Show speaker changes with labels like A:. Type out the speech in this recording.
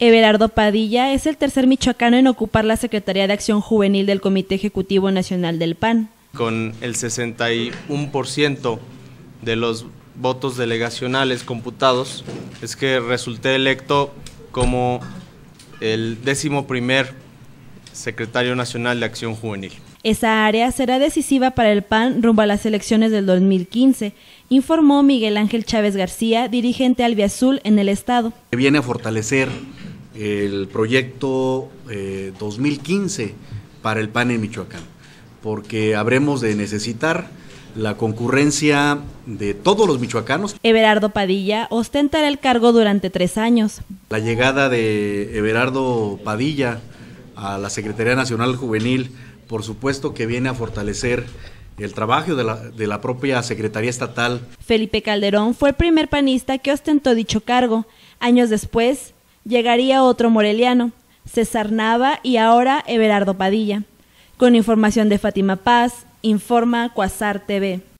A: Everardo Padilla es el tercer michoacano en ocupar la Secretaría de Acción Juvenil del Comité Ejecutivo Nacional del PAN.
B: Con el 61% de los votos delegacionales computados, es que resulté electo como el décimo primer secretario nacional de Acción Juvenil.
A: Esa área será decisiva para el PAN rumbo a las elecciones del 2015, informó Miguel Ángel Chávez García, dirigente al albiazul en el estado.
C: Viene a fortalecer el proyecto 2015 eh, para el PAN en Michoacán, porque habremos de necesitar la concurrencia de todos los michoacanos.
A: Everardo Padilla ostentará el cargo durante tres años.
C: La llegada de Everardo Padilla a la Secretaría Nacional Juvenil, por supuesto que viene a fortalecer el trabajo de la, de la propia Secretaría Estatal.
A: Felipe Calderón fue el primer panista que ostentó dicho cargo. Años después, Llegaría otro moreliano, César Nava y ahora Everardo Padilla. Con información de Fátima Paz, informa Cuasar TV.